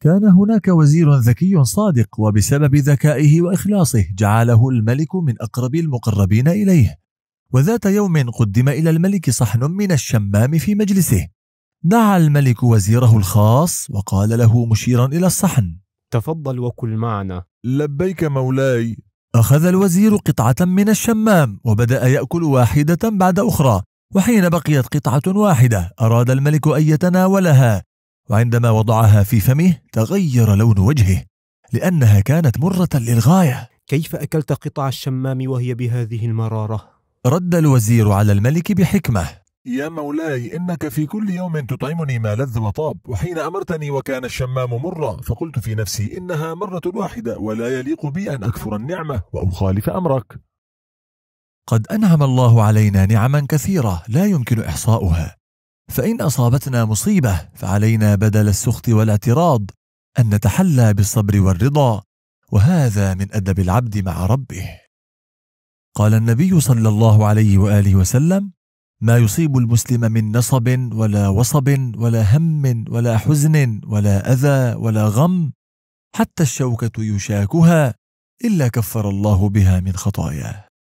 كان هناك وزير ذكي صادق وبسبب ذكائه واخلاصه جعله الملك من اقرب المقربين اليه وذات يوم قدم الى الملك صحن من الشمام في مجلسه دعا الملك وزيره الخاص وقال له مشيرا الى الصحن تفضل وكل معنا لبيك مولاي اخذ الوزير قطعه من الشمام وبدا ياكل واحده بعد اخرى وحين بقيت قطعه واحده اراد الملك ان يتناولها وعندما وضعها في فمه تغير لون وجهه لأنها كانت مرة للغاية كيف أكلت قطع الشمام وهي بهذه المرارة؟ رد الوزير على الملك بحكمة يا مولاي إنك في كل يوم تطعمني ما لذ وطاب وحين أمرتني وكان الشمام مرة فقلت في نفسي إنها مرة واحدة ولا يليق بي أن أكفر النعمة وأخالف أمرك قد أنعم الله علينا نعما كثيرة لا يمكن إحصاؤها فإن أصابتنا مصيبة فعلينا بدل السخط والاعتراض أن نتحلى بالصبر والرضا وهذا من أدب العبد مع ربه. قال النبي صلى الله عليه وآله وسلم: ما يصيب المسلم من نصب ولا وصب ولا هم ولا حزن ولا أذى ولا غم حتى الشوكة يشاكها إلا كفر الله بها من خطاياه.